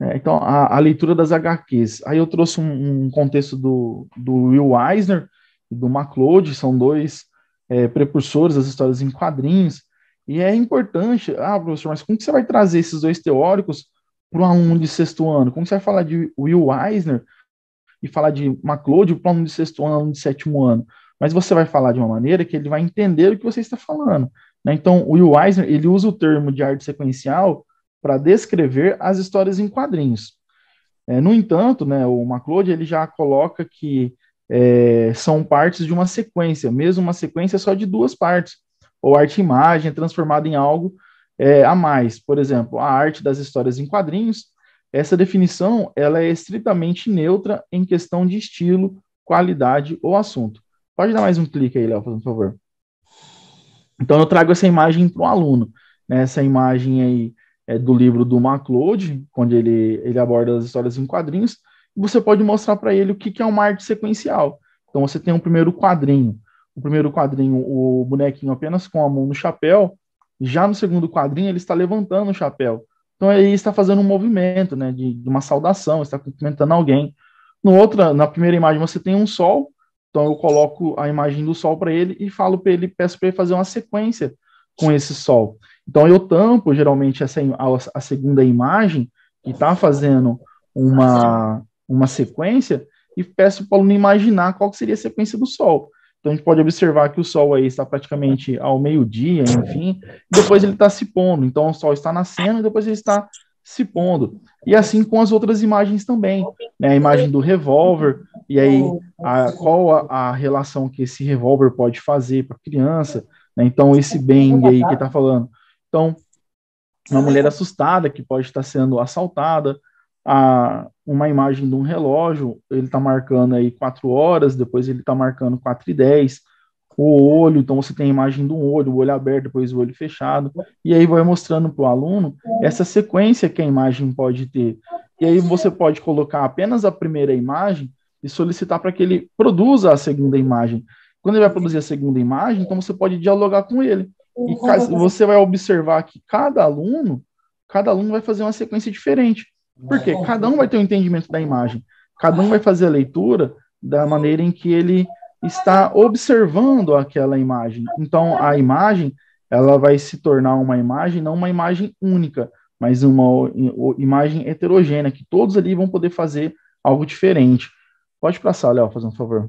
É, então, a, a, leitura das HQs. Aí eu trouxe um, um contexto do, do Will Eisner e do MacLeod, são dois é, precursores das histórias em quadrinhos, e é importante, ah, professor, mas como que você vai trazer esses dois teóricos para um aluno de sexto ano? Como que você vai falar de Will Eisner e falar de MacLeod para um aluno de sexto ano, aluno de sétimo ano? Mas você vai falar de uma maneira que ele vai entender o que você está falando. Né? Então, o Will Eisner, ele usa o termo de arte sequencial para descrever as histórias em quadrinhos. É, no entanto, né, o McLeod ele já coloca que é, são partes de uma sequência, mesmo uma sequência só de duas partes, ou arte-imagem transformada em algo é, a mais. Por exemplo, a arte das histórias em quadrinhos, essa definição ela é estritamente neutra em questão de estilo, qualidade ou assunto. Pode dar mais um clique aí, Léo, por favor. Então, eu trago essa imagem para o aluno. Né? Essa imagem aí é, do livro do MacLeod, onde ele, ele aborda as histórias em quadrinhos, você pode mostrar para ele o que, que é uma arte sequencial. Então você tem um primeiro quadrinho. O primeiro quadrinho, o bonequinho apenas com a mão no chapéu. Já no segundo quadrinho, ele está levantando o chapéu. Então ele está fazendo um movimento, né, de, de uma saudação, está cumprimentando alguém. No outra, na primeira imagem você tem um sol. Então eu coloco a imagem do sol para ele e falo para ele, peço para ele fazer uma sequência com esse sol. Então eu tampo geralmente essa a, a segunda imagem que está fazendo uma, uma sequência e peço para o aluno imaginar qual seria a sequência do Sol. Então a gente pode observar que o Sol aí está praticamente ao meio-dia, enfim, depois ele está se pondo. Então o Sol está nascendo e depois ele está se pondo. E assim com as outras imagens também, né? A imagem do revólver, e aí a, qual a, a, relação que esse revólver pode fazer para a criança, né? Então esse Bang aí que está falando, então, uma ah, mulher tá. assustada que pode estar sendo assaltada, a, uma imagem de um relógio, ele está marcando aí 4 horas, depois ele está marcando 4 e 10, o olho, então você tem a imagem do olho, o olho aberto, depois o olho fechado, e aí vai mostrando para o aluno essa sequência que a imagem pode ter. E aí você pode colocar apenas a primeira imagem e solicitar para que ele produza a segunda imagem. Quando ele vai produzir a segunda imagem, então você pode dialogar com ele. E uhum. você vai observar que cada aluno, cada aluno vai fazer uma sequência diferente. Por quê? Cada um vai ter um entendimento da imagem. Cada um vai fazer a leitura da maneira em que ele está observando aquela imagem. Então, a imagem, ela vai se tornar uma imagem, não uma imagem única, mas uma imagem heterogênea, que todos ali vão poder fazer algo diferente. Pode passar, Léo, faz um favor.